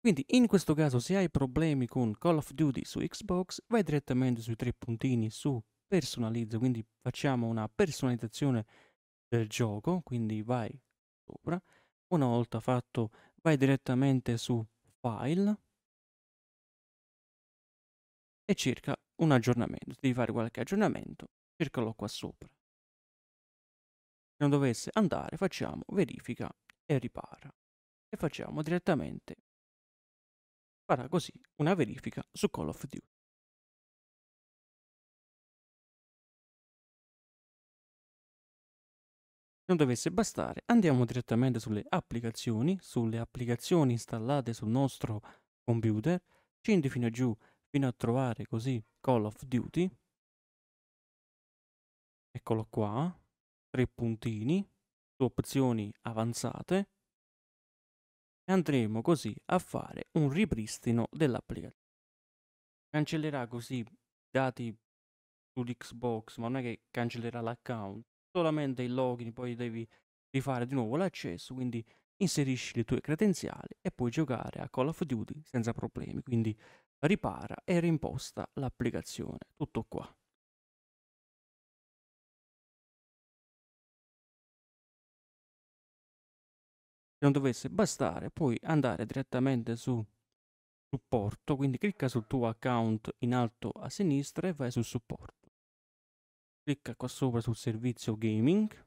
Quindi in questo caso se hai problemi con Call of Duty su Xbox vai direttamente sui tre puntini su personalizza, quindi facciamo una personalizzazione del gioco, quindi vai sopra, una volta fatto vai direttamente su file e cerca un aggiornamento, devi fare qualche aggiornamento, cercalo qua sopra. Se non dovesse andare facciamo verifica e ripara e facciamo direttamente farà così una verifica su Call of Duty. non dovesse bastare, andiamo direttamente sulle applicazioni, sulle applicazioni installate sul nostro computer, scendi fino a giù fino a trovare così Call of Duty. Eccolo qua, tre puntini, su opzioni avanzate e andremo così a fare un ripristino dell'applicazione. Cancellerà così i dati sull'Xbox, ma non è che cancellerà l'account, solamente il login, poi devi rifare di nuovo l'accesso, quindi inserisci le tue credenziali e puoi giocare a Call of Duty senza problemi, quindi ripara e rimposta l'applicazione. Tutto qua. se non dovesse bastare puoi andare direttamente su supporto quindi clicca sul tuo account in alto a sinistra e vai su supporto clicca qua sopra sul servizio gaming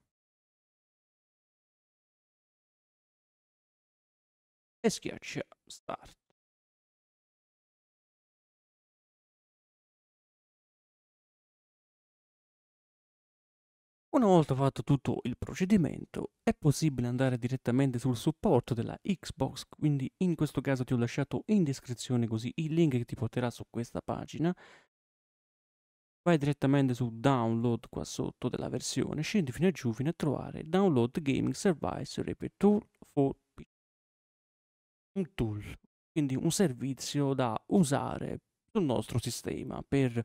e schiaccia start Una volta fatto tutto il procedimento, è possibile andare direttamente sul supporto della Xbox, quindi in questo caso ti ho lasciato in descrizione così il link che ti porterà su questa pagina. Vai direttamente su download qua sotto della versione, scendi fino a giù fino a trovare download gaming service repair tool for PC. Un tool, quindi un servizio da usare sul nostro sistema per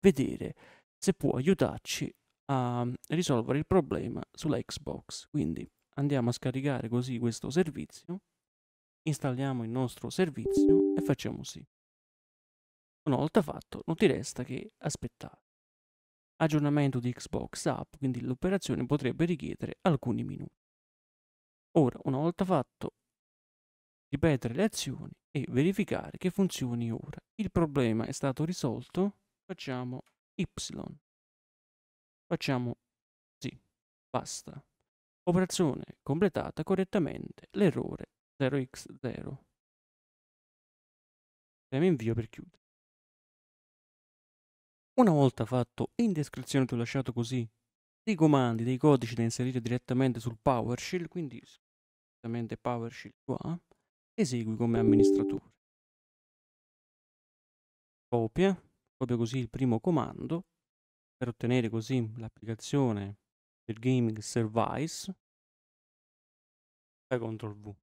vedere se può aiutarci a risolvere il problema sull'Xbox. Quindi andiamo a scaricare così questo servizio, installiamo il nostro servizio e facciamo sì. Una volta fatto non ti resta che aspettare. Aggiornamento di Xbox app, quindi l'operazione potrebbe richiedere alcuni minuti. Ora, una volta fatto, ripetere le azioni e verificare che funzioni ora. Il problema è stato risolto, facciamo Y Facciamo così, basta. Operazione completata correttamente, l'errore 0x0. Premo invio per chiudere. Una volta fatto, in descrizione ti ho lasciato così dei comandi, dei codici da inserire direttamente sul PowerShell, quindi direttamente PowerShell qua, esegui come amministratore. Copia, copia così il primo comando per ottenere così l'applicazione del gaming service fai CTRL V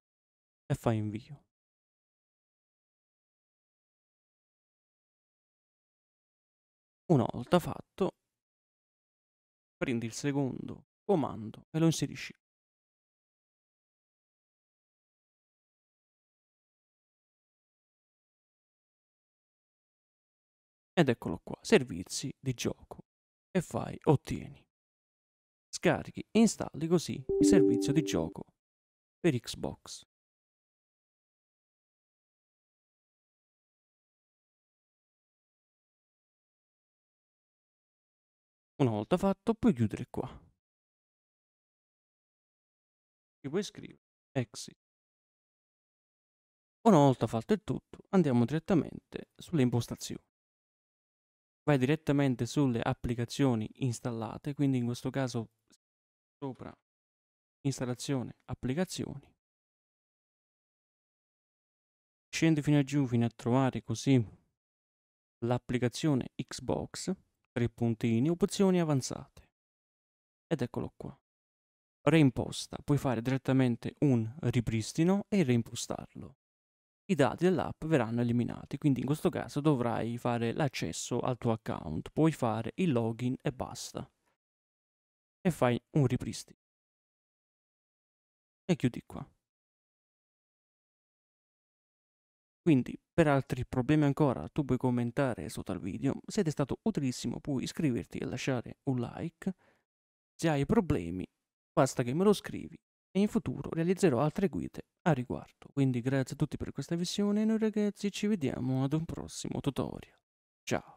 e fai invio una volta fatto prendi il secondo comando e lo inserisci ed eccolo qua servizi di gioco e fai ottieni. Scarichi e installi così il servizio di gioco per Xbox. Una volta fatto puoi chiudere qua. E puoi scrivere exit. Una volta fatto il tutto andiamo direttamente sulle impostazioni vai direttamente sulle applicazioni installate, quindi in questo caso sopra installazione applicazioni. Scendi fino a giù fino a trovare così l'applicazione Xbox, tre puntini, opzioni avanzate. Ed eccolo qua. Reimposta, puoi fare direttamente un ripristino e reimpostarlo i dati dell'app verranno eliminati, quindi in questo caso dovrai fare l'accesso al tuo account, puoi fare il login e basta. E fai un ripristino. E chiudi qua. Quindi, per altri problemi ancora, tu puoi commentare sotto al video. Se ti è stato utilissimo, puoi iscriverti e lasciare un like. Se hai problemi, basta che me lo scrivi e in futuro realizzerò altre guide a riguardo. Quindi grazie a tutti per questa visione e noi ragazzi ci vediamo ad un prossimo tutorial. Ciao!